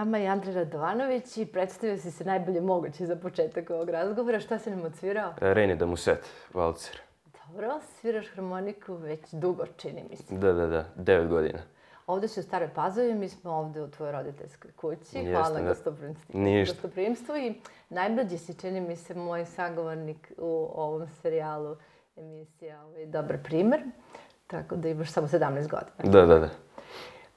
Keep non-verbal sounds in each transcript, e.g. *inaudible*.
nama je Andrej Radovanović i predstavio si se najbolje moguće za početak ovog razgovora. Šta si nam odsvirao? E, Reni da mu set, valcer. Dobro, sviraš harmoniku već dugo, čini mi se. Da, da, da, devet godina. Ovdje si u Stare Pazovi, mi smo ovdje u tvojoj roditeljskoj kući. Hvala na gostoprimstvu. I najbrađe si, čini mi se, moj sagovornik u ovom serijalu emisija. Ovo ovaj je dobar primer, tako da imaš samo 17 godina. Da, da, da.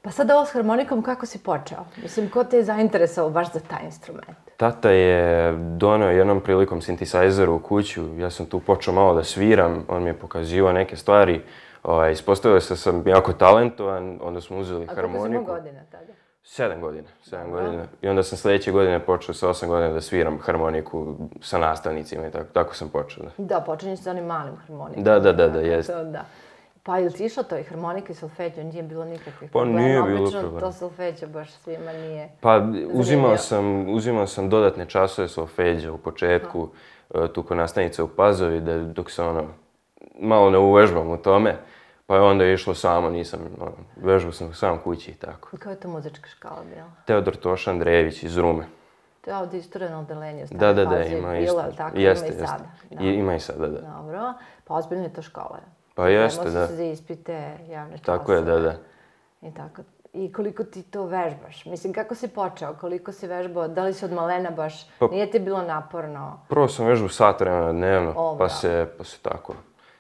Pa sada ovo s harmonikom, kako si počeo? Mislim, ko te je zainteresao baš za taj instrument? Tata je donio jednom prilikom sintisajzer u kuću. Ja sam tu počeo malo da sviram, on mi je pokazio neke stvari. Ovaj, ispostavio se sam jako talentovan, onda smo uzeli A harmoniku. A kako godina tada? Sedam godina, sedam godina. I onda sam sljedeće godine počeo sa osam godina da sviram harmoniku sa nastavnicima i tako, tako sam počeo. Da, da počinješ sa onim malim harmonikom. Da, da, da, da, jest. Da, da. Pa ili ti išao to i harmonika i solfeđa, nije bilo nikakvih pa, problema. Pa nije bilo Obično problema. Obično to solfeđa baš svima nije Pa uzimao sam, uzimao sam dodatne časove solfeđa u početku, Aha. E, tu kod nastanice u Pazovi, da, dok se ono, malo ne uvežbam u tome. Pa je onda išlo samo, nisam, ono, vežbao sam sam kući i tako. I kao je to muzička škala bila? Teodor Toša Andrejević iz Rume. To je ovdje istorijeno odelenje u stavu Da, da, da, ima isto. Tako, jeste, ima i sada. Jeste. I, ima i sada, da. Dobro. Pa ozbiljno je to škola. Pa jeste, da. Se za ispite, javne časove. Tako je, da, da. I tako. I koliko ti to vežbaš? Mislim, kako si počeo? Koliko si vežbao? Da li si od malena baš? Pa, Nije ti bilo naporno? Prvo sam vežbao sat vremena dnevno, o, pa, se, pa se tako.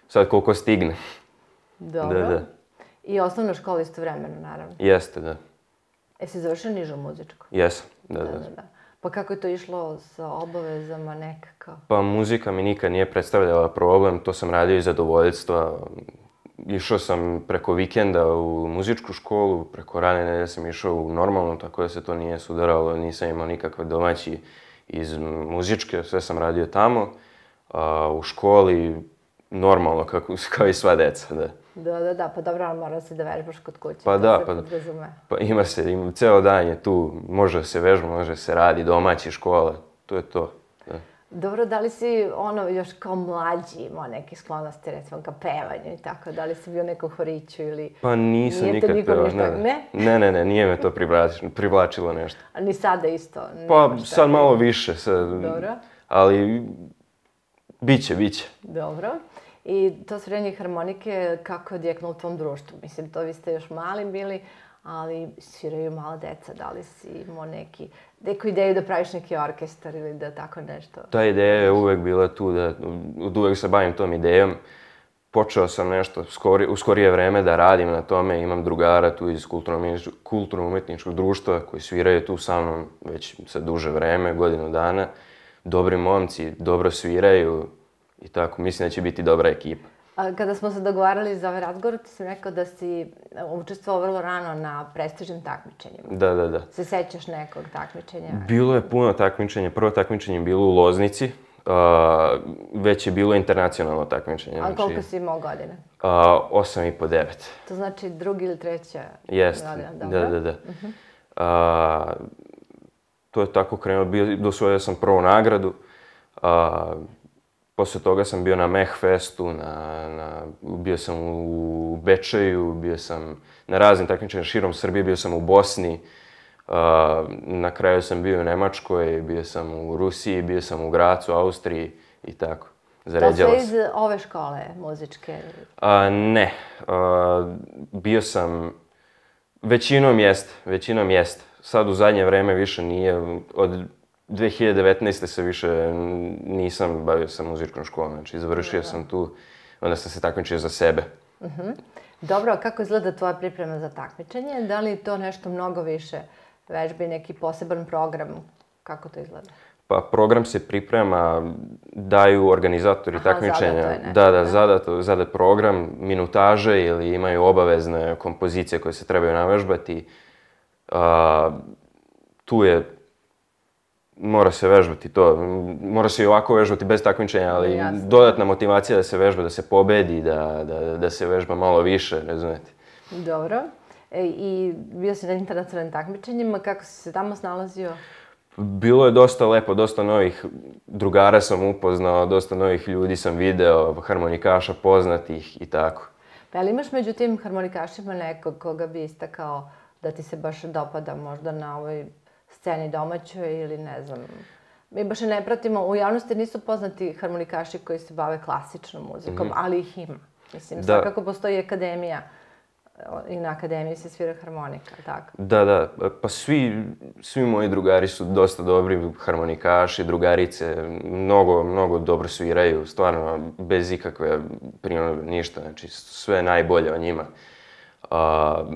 Sad koliko stigne. Dobro. Da, da. I osnovna škola isto vremena, naravno. Jeste, da. E si završio nižu muzičku? Jesam, da, da. da. da, da. Pa kako je to išlo sa obavezama nekako? Pa muzika mi nikad nije predstavljala problem, to sam radio iz zadovoljstva. Išao sam preko vikenda u muzičku školu, preko rane nedelje sam išao u normalnu, tako da se to nije sudaralo, nisam imao nikakve domaći iz muzičke, sve sam radio tamo. A, u školi normalno, kako, *laughs* kao i sva deca, da. Da, da, da, pa dobro, ali mora se da vežbaš kod kuće, pa to da, se pa, razume. Pa ima se, ima, ceo dan je tu, može se vežba, može se radi, domaći, škola, to je to. Da. Dobro, da li si ono još kao mlađi imao neke sklonosti, recimo, ka pevanju i tako, da li si bio neko horiću ili... Pa nisam nije nikad pevao, ne, ne, ne, ne, ne, nije me to privlačilo, privlačilo nešto. A ni sada isto? Pa sad malo više, sad, Dobro. ali biće, biće. Dobro i to sviranje harmonike kako je odjeknuo u tom društvu. Mislim, to vi ste još mali bili, ali sviraju mala deca. Da li si imao neki, neku ideju da praviš neki orkestar ili da tako nešto? Ta ideja je uvek bila tu, da, od uvek se bavim tom idejom. Počeo sam nešto, skori, u skorije vreme da radim na tome, imam drugara tu iz kulturno-umetničkog društva koji sviraju tu sa mnom već sa duže vreme, godinu dana. Dobri momci, dobro sviraju, i tako, mislim da će biti dobra ekipa. Kada smo se dogovarali za ovaj razgovor, ti sam rekao da si e, učestvao vrlo rano na prestižnim takmičenjima. Da, da, da. Se sećaš nekog takmičenja? Bilo je puno takmičenja. Prvo takmičenje je bilo u Loznici. Uh, već je bilo internacionalno takmičenje. A koliko znači, si imao godine? Uh, osam i po devet. To znači drugi ili treća Jest. godina? Jeste, da, da, da. Uh -huh. uh, to je tako krenuo. Dosvojio sam prvu nagradu. Uh, Posle toga sam bio na Mehfestu, na, na, bio sam u Bečeju, bio sam na raznim takmičenjima širom Srbije, bio sam u Bosni, Uh, na kraju sam bio u Nemačkoj, bio sam u Rusiji, bio sam u Gracu, u Austriji i tako. Zaređala to sve iz ove škole muzičke? Uh, ne. Uh, bio sam... Većinom jest, većinom jest. Sad u zadnje vreme više nije. Od 2019. se više nisam bavio sa muzičkom školom, znači završio Dobro. sam tu, onda sam se takmičio za sebe. Uh mhm. -huh. Dobro, a kako izgleda tvoja priprema za takmičenje? Da li je to nešto mnogo više vežbi, neki poseban program? Kako to izgleda? Pa program se priprema, daju organizatori Aha, takmičenja. Zadato je nešto, da, da, ne? zadat program, minutaže ili imaju obavezne kompozicije koje se trebaju navežbati. Uh, tu je mora se vežbati to. Mora se i ovako vežbati bez takmičenja, ali Jasne. dodatna motivacija da se vežba, da se pobedi, da, da, da se vežba malo više, razumete. Dobro. E, I bio si na internacionalnim takmičenjima, kako si se tamo snalazio? Bilo je dosta lepo, dosta novih drugara sam upoznao, dosta novih ljudi sam video, harmonikaša poznatih i tako. Pa ali imaš među tim harmonikašima nekog koga bi istakao da ti se baš dopada možda na ovoj sceni domaćoj ili ne znam... Mi baš ne pratimo, u javnosti nisu poznati harmonikaši koji se bave klasičnom muzikom, mm -hmm. ali ih ima. Mislim, da. svakako postoji akademija e, i na akademiji se svira harmonika, tako? Da, da, pa svi, svi moji drugari su dosta dobri harmonikaši, drugarice, mnogo, mnogo dobro sviraju, stvarno, bez ikakve prinove, ništa, znači, sve najbolje o njima. A, uh,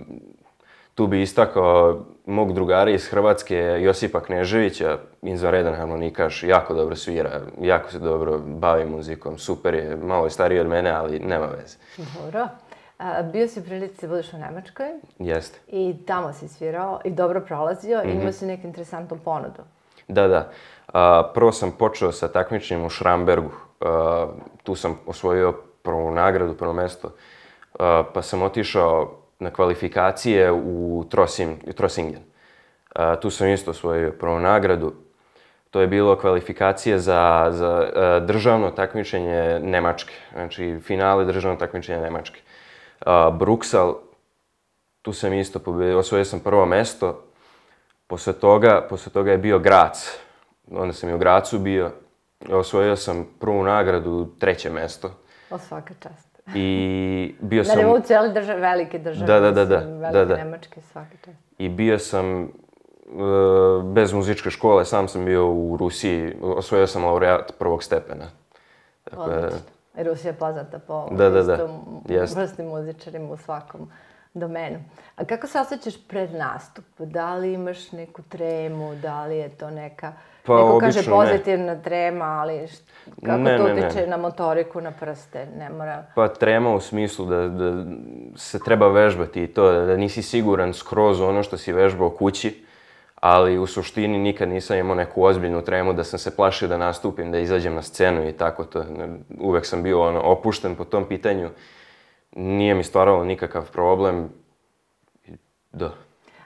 Tu bi istakao mog drugara iz Hrvatske, Josipa Kneževića, inzvaredan harmonikaš, jako dobro svira, jako se dobro bavi muzikom, super je, malo je stariji od mene, ali nema veze. Dobro. A, bio si u prilici da budeš u Nemačkoj. Jeste. I tamo si svirao i dobro prolazio mm -hmm. i imao si neku interesantnu ponudu. Da, da. A, prvo sam počeo sa takmičnjem u Šrambergu. A, tu sam osvojio prvu nagradu, prvo mesto. A, pa sam otišao na kvalifikacije u Trosim, Trosingen. A, tu sam isto osvojio prvu nagradu. To je bilo kvalifikacije za, za a, e, državno takmičenje Nemačke. Znači, finale državno takmičenje Nemačke. A, Bruksal, tu sam isto pobedio, osvojio sam prvo mesto. Posle toga, posle toga je bio Grac. Onda sam i u Gracu bio. Osvojio sam prvu nagradu, treće mesto. O svaka čast. I bio sam... Na nivou cijele države, velike države. Da, da, da. da velike da, da. Nemačke, svaki čas. I bio sam e, bez muzičke škole, sam sam bio u Rusiji, osvojio sam laureat prvog stepena. Dakle, Odlično. Dakle, Rusija je poznata po da, da, da. vrstnim muzičarima u svakom domenu. A kako se osjećaš pred nastup? Da li imaš neku tremu, da li je to neka... Pa, Neko obično, kaže pozitivna ne. trema, ali št, kako ne, to ne, utiče ne. na motoriku, na prste, ne mora... Pa trema u smislu da, da se treba vežbati i to, da nisi siguran skroz ono što si vežbao kući, ali u suštini nikad nisam imao neku ozbiljnu tremu da sam se plašio da nastupim, da izađem na scenu i tako to. Uvek sam bio ono, opušten po tom pitanju. Uh, nije mi stvaralo nikakav problem. Da.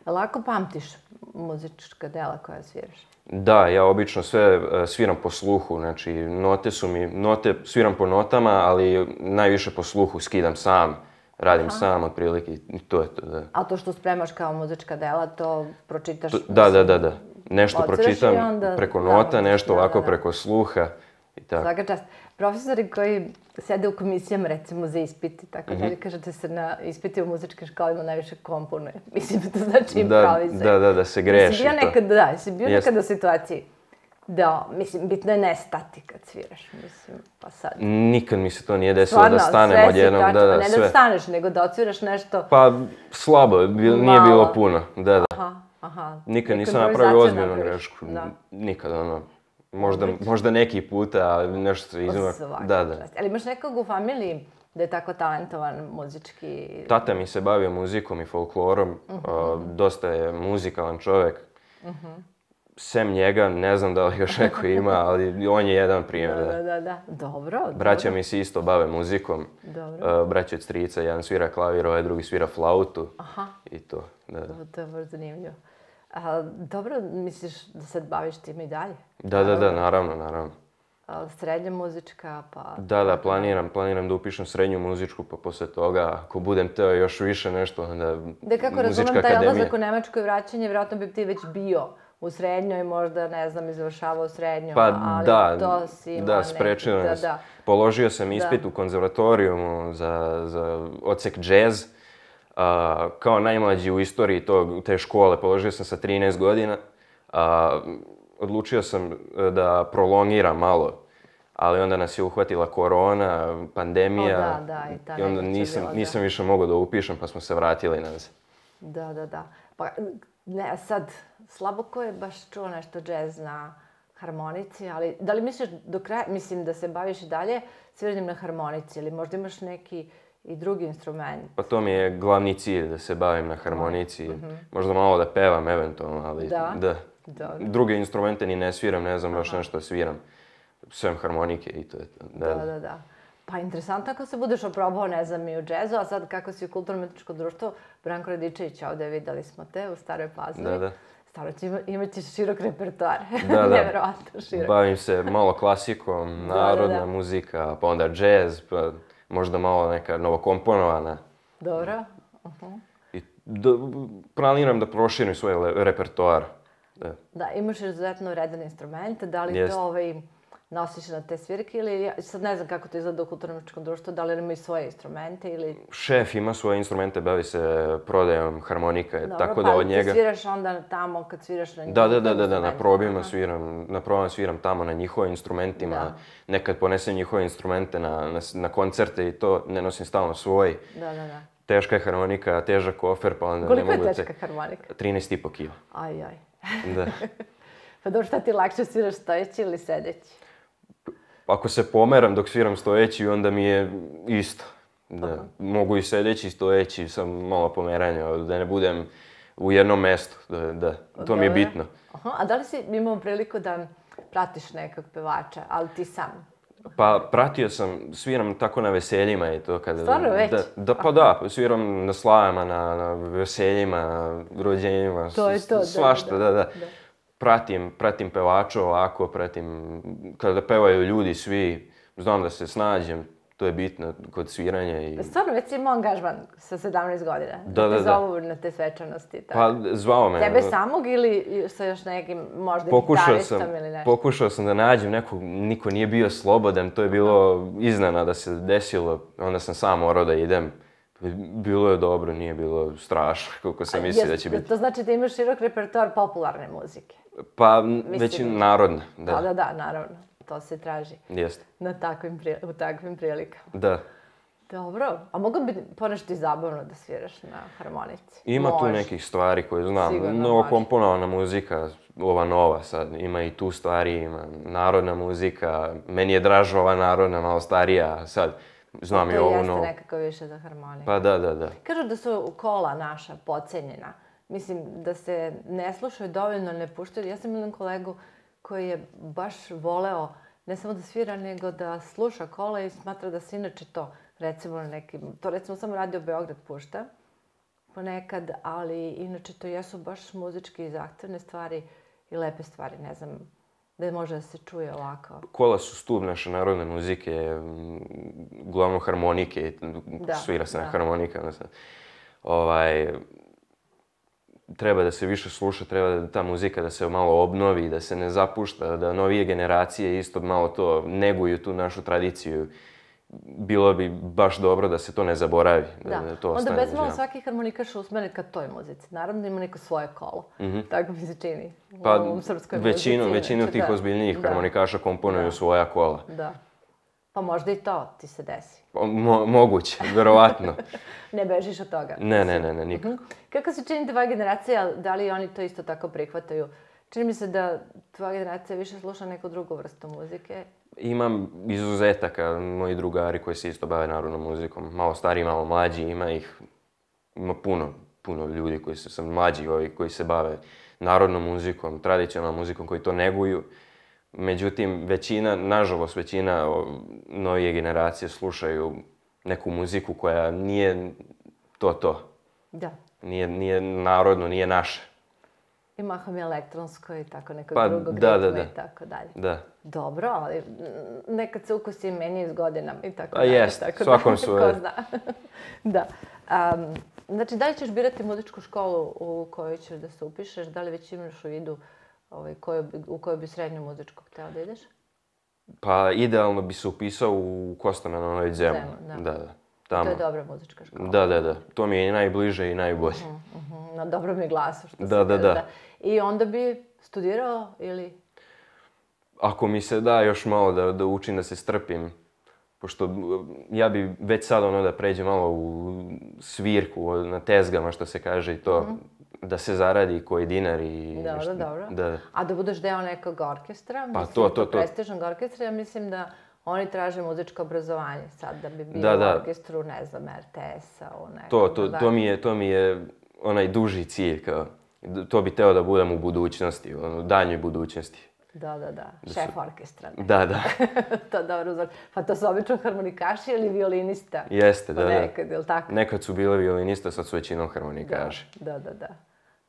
Lako pamtiš muzička dela koja sviraš? Da, ja obično sve e, sviram po sluhu, znači note su mi, note sviram po notama, ali najviše po sluhu skidam sam, radim Aha. sam otprilike i to je to, da. A to što spremaš kao muzička dela, to pročitaš? Da, da, da, da. Nešto pročitam onda... preko nota, da, nešto da, ovako da, da. preko sluha i tako. Svaka čast profesori koji sede u komisijama, recimo, za ispiti, tako mm -hmm. da li kažete se na ispiti u muzičkim školima najviše komponuje. *laughs* Mislim, to znači improvizuje. Da, da, da, se greši. Mislim, bio nekad, da, si bio nekad u situaciji da, mislim, bitno je ne stati kad sviraš, mislim, pa sad. Nikad mi se to nije desilo Svarno, da stanem od jednog, da, pa da, sve. Ne da staneš, nego da odsviraš nešto... Pa, slabo, bil, nije bilo puno, da, da. Aha, aha. Nikad, nikad nisam napravio ozbiljnu grešku, da. nikad, ono. Možda, možda neki puta, nešto se izuma. Da, da. Čast. Ali imaš nekog u familiji da je tako talentovan muzički? Tata mi se bavio muzikom i folklorom. Uh mhm. -huh. Dosta je muzikalan čovjek. Uh mhm. -huh. Sem njega, ne znam da li još neko ima, *laughs* ali on je jedan primjer. Da, da, da. da. Dobro, Braća dobro. mi se isto bave muzikom. Dobro. Braća od strica, jedan svira klavir, ovaj drugi svira flautu. Aha. I to, da. To je vrlo zanimljivo. A, dobro, misliš da se baviš time i dalje? Da, da, da, naravno, naravno. A, srednja muzička, pa... Da, da, planiram, planiram da upišem srednju muzičku, pa posle toga, ako budem teo još više nešto, onda De, kako muzička razumem, akademija... Da, kako razumem, taj odlazak u i vraćanje, vjerojatno bi ti već bio u srednjoj, možda, ne znam, izvršavao srednjoj, pa, ali da, to si... Da, da, sprečio nas. Položio sam ispit da. u konzervatorijumu za, za ocek džez. Mm -hmm kao najmlađi u istoriji tog, te škole, položio sam sa 13 godina, a, odlučio sam e, da prolongiram malo, ali onda nas je uhvatila korona, pandemija, o, da, da, i, i onda nisam, bilo, nisam više mogao da upišem, pa smo se vratili nazad. Da, da, da. Pa, ne, sad, slabo ko je baš čuo nešto džez na harmonici, ali da li misliš do kraja, mislim da se baviš i dalje svirnim na harmonici, ili možda imaš neki uh, i drugi instrument. Pa to mi je glavni cilj, da se bavim na harmonici. Mm -hmm. Možda malo da pevam eventualno, ali da. da. Dobro. Druge instrumente ni ne sviram, ne znam baš nešto sviram. Svem harmonike i to je to. Da, da, da. da. Pa interesantno ako se budeš oprobao, ne znam, i u džezu, a sad kako si u kulturno-metričko društvo, Branko Radičević, ovdje videli smo te u Staroj Pazovi. Da, da. Stvarno ima, imat ćeš širok repertoar. Da, da. *laughs* Nevjerovatno širok. Bavim se malo klasikom, narodna da, da, da. muzika, pa onda džez, pa možda malo neka novokomponovana. Dobro. Uh-huh. I do, planiram da proširim svoj le, repertoar. Da. da, imaš izuzetno redan instrument. Da li Jest. to ovaj... Im nosiš na te svirke ili sad ne znam kako to izgleda u kulturnomičkom društvu, da li imaju svoje instrumente ili... Šef ima svoje instrumente, bavi se prodajom harmonika, Dobro, tako pa, da od njega... Dobro, pa ti sviraš onda tamo kad sviraš na njih... Da, da, da, da, da, na probima sviram, na probama sviram tamo na njihovim instrumentima, da. nekad ponesem njihove instrumente na, na, na koncerte i to ne nosim stalno svoj. Da, da, da. Teška je harmonika, težak kofer, pa onda Koliko ne mogu te... Koliko je teška harmonika? 13,5 kilo. Aj, aj. Da. *laughs* pa dobro, šta ti lakše sviraš stojeći ili sedeći? ako se pomeram dok sviram stojeći, onda mi je isto. Da, Aha. mogu i sedeći i stojeći, sam malo pomeranje, da ne budem u jednom mestu, da, da. to Dobre. mi je bitno. Aha. A da li si imao priliku da pratiš nekog pevača, ali ti sam? Pa pratio sam, sviram tako na veseljima i to kada... Stvarno već? Da, da pa da, sviram na slavama, na, na veseljima, rođenjima, to je to, svašta, da, da. da. da pratim, pratim pevača ovako, pratim, kada pevaju ljudi svi, znam da se snađem, to je bitno kod sviranja. I... Stvarno, već imao angažman sa 17 godina. Da, da, da. Zovu na te svečanosti. Tako. Pa, zvao me. Tebe samog ili sa još nekim, možda pokušao sam, ili nešto? Pokušao sam da nađem nekog, niko nije bio slobodan, to je bilo iznena da se desilo, onda sam sam morao da idem. Uh, Bilo je dobro, nije bilo strašno, koliko sam mislio da će biti. To znači da imaš širok repertoar popularne muzike? Pa, već i narodne, da. Da, da, da, naravno. To se traži. Jeste. Na takvim, u takvim prilikama. Da. Dobro. A mogu bi ponešto i zabavno da sviraš na harmonici? Ima Može. tu nekih stvari koje znam. Sigurno no, komponovana muzika, ova nova sad, ima i tu stvari, ima narodna muzika. Meni je draža ova narodna, malo starija sad znam e, i ovo. To jeste nekako više za harmoniju. Pa da, da, da. Kažu da su kola naša pocenjena. Mislim, da se ne slušaju dovoljno, ne puštaju. Ja sam imam kolegu koji je baš voleo ne samo da svira, nego da sluša kola i smatra da se inače to recimo na nekim... To recimo samo radio Beograd pušta ponekad, ali inače to jesu baš muzički i zahtevne stvari i lepe stvari. Ne znam, da može da se čuje ovako. Kola su stup naše narodne muzike, mm, glavno harmonike, da, svira se da. na harmonika. Znači. Ovaj, treba da se više sluša, treba da ta muzika da se malo obnovi, da se ne zapušta, da novije generacije isto malo to neguju tu našu tradiciju. Uh, bilo bi baš dobro da se to ne zaboravi. Da, da to onda bez malo svaki harmonikaš usmeri ka toj muzici. Naravno ima neko svoje kolo, mm -hmm. tako mi se čini pa, u srpskoj većinu, muzici. Većinu znači, tih da. ozbiljnijih da. harmonikaša komponuju da. svoja kola. Da. Pa možda i to ti se desi. Mo moguće, verovatno. *laughs* ne bežiš od toga. Ne, ne, ne, ne, nikako. Mhm. Kako se čini tvoja generacija, da li oni to isto tako prihvataju? Čini mi se da tvoja generacija više sluša neku drugu vrstu muzike Imam izuzetaka, moji drugari koji se isto bave narodnom muzikom. Malo stariji, malo mlađi, ima ih ima puno, puno ljudi koji su sam mlađi, ovi koji se bave narodnom muzikom, tradicionalnom muzikom, koji to neguju. Međutim, većina, nažalost, većina novije generacije slušaju neku muziku koja nije to to. Da. Nije, nije narodno, nije naše i mahom elektronsko i tako nekog pa, drugog da, ritma da, da. i tako dalje. Da. Dobro, ali nekad se ukusi i meni s godinama i tako A, pa dalje. Jest, tako svakom su. *laughs* Ko zna. *laughs* da. Um, znači, da li ćeš birati muzičku školu u kojoj ćeš da se upišeš? Da li već imaš u vidu ovaj, koju, u kojoj bi srednju muzičku htjela da ideš? Pa, idealno bi se upisao u Kostana na Novi Zemlji. Da, da. da tamo. To je dobra muzička škola. Da, da, da. To mi je najbliže i najbolje. Uh mhm, -huh. Mhm. Na dobrom je glasu što da, se da, da, da. I onda bi studirao ili? Ako mi se da još malo da, da učim da se strpim, pošto ja bi već sad ono da pređem malo u svirku, na tezgama što se kaže i to, mm -hmm. da se zaradi koji dinar i... Dobro, što, dobro. Da. A da budeš deo nekog orkestra? Pa mislim, to, to, to. Prestižnog orkestra, ja mislim da Oni traže muzičko obrazovanje sad da bi bio da, da. orkestru, ne znam, RTS-a. Ono to, to, to, mi je, to mi je onaj duži cilj. Kao, to bi teo da budem u budućnosti, ono, u danjoj budućnosti. Da, da, da. da su... Šef orkestra. Ne? Da, da. *laughs* to dobro uzor. Pa to su obično harmonikaši ili violinista? Jeste, pa da, nekad, da. Ili tako? Nekad su bile violinista, sad su većinom harmonikaši. Da, da, da. da.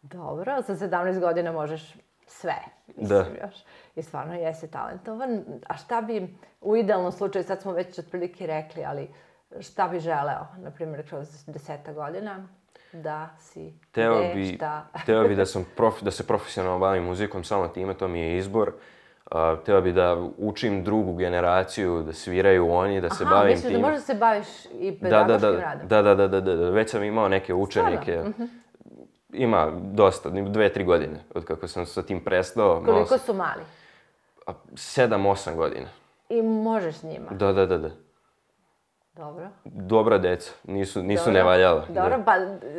Dobro, za 17 godina možeš sve. Mislim, da. Još i stvarno jesi talentovan. A šta bi u idealnom slučaju, sad smo već otprilike rekli, ali šta bi želeo, na primjer, kroz deseta godina, da si teo bi, šta... *laughs* teo bi da, sam prof, da se profesionalno bavim muzikom, samo time, to mi je izbor. Uh, teo bi da učim drugu generaciju, da sviraju oni, da se Aha, bavim tim. Aha, misliš da možda se baviš i pedagoškim da, da, da, radom? Da, da, da, da, da, već sam imao neke učenike. Mhm. Ima dosta, dve, tri godine od kako sam sa tim prestao. Koliko malo... su mali? Uh, sedam, osam godina. I možeš s njima? Da, da, da, da. Dobro. Dobra deca, nisu, nisu Dobro. nevaljala. Dobro, da. pa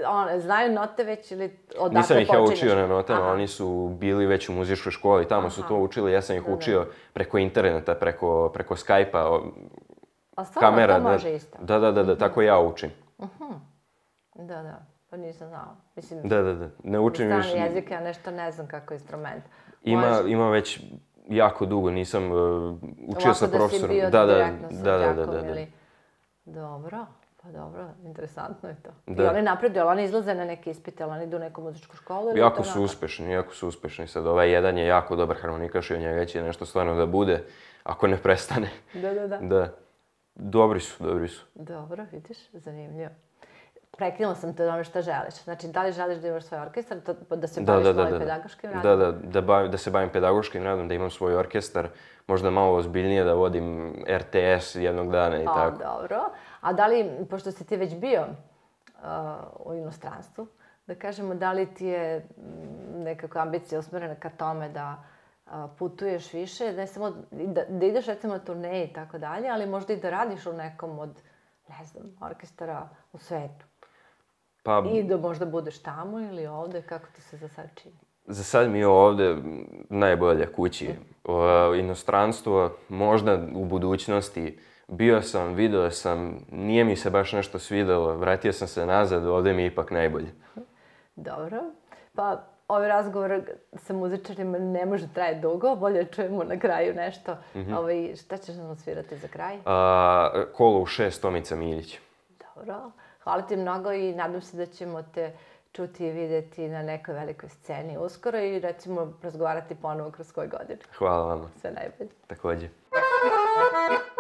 on, znaju note već ili odakle počinješ? Nisam ih ja učio na notama, oni su bili već u muzičkoj školi, tamo Aha. su to učili, ja sam ih da, učio da. preko interneta, preko, preko Skype-a, kamera. A stvarno to može da, isto? Da, da, da, da, tako ja učim. Uh mhm. -huh. Da, da, pa nisam znao. Mislim, da, da, da, ne učim više. Stan jezik, ja nešto ne znam kako je instrument. Ima, Možda... ima već jako dugo nisam uh, učio Ovako sa da profesorom. Da, da, da, da, da, da, da. Dobro, pa dobro, interesantno je to. Da. I oni napredu, ali oni izlaze na neke ispite, ali oni idu u neku muzičku školu? Ili jako su uspešni, jako su uspešni. Sad ovaj jedan je jako dobar harmonikaš i on je već je nešto stvarno da bude, ako ne prestane. Da, da, da. da. Dobri su, dobri su. Dobro, vidiš, zanimljivo prekrila sam te ono što želiš. Znači, da li želiš da imaš svoj orkestar, to, da se baviš da, da, da, pedagoškim radom? Da, da, da, da, da se bavim pedagoškim radom, da imam svoj orkestar. Možda malo ozbiljnije da vodim RTS jednog dana i A, pa, tako. Dobro. A da li, pošto si ti već bio uh, u inostranstvu, da kažemo, da li ti je mm, nekako ambicija usmjerena ka tome da uh, putuješ više, ne samo da, da ideš recimo na turneje i tako dalje, ali možda i da radiš u nekom od, ne znam, orkestara u svetu? Pa, I da možda budeš tamo ili ovde, kako ti se za sad čini? Za sad mi je ovde najbolja kući. O, inostranstvo, možda u budućnosti, bio sam, video sam, nije mi se baš nešto svidelo, vratio sam se nazad, ovde mi je ipak najbolje. Dobro. Pa, ovaj razgovor sa muzičarima ne može trajati dugo, bolje čujemo na kraju nešto. Mm -hmm. ovaj, šta ćeš nam svirati za kraj? A, kolo u šest, Tomica Miljić. Dobro. Hvala ti mnogo i nadam se da ćemo te čuti i videti na nekoj velikoj sceni uskoro i da ćemo razgovarati ponovo kroz koju godinu. Hvala vam. Sve najbolje. Takođe. Thank you.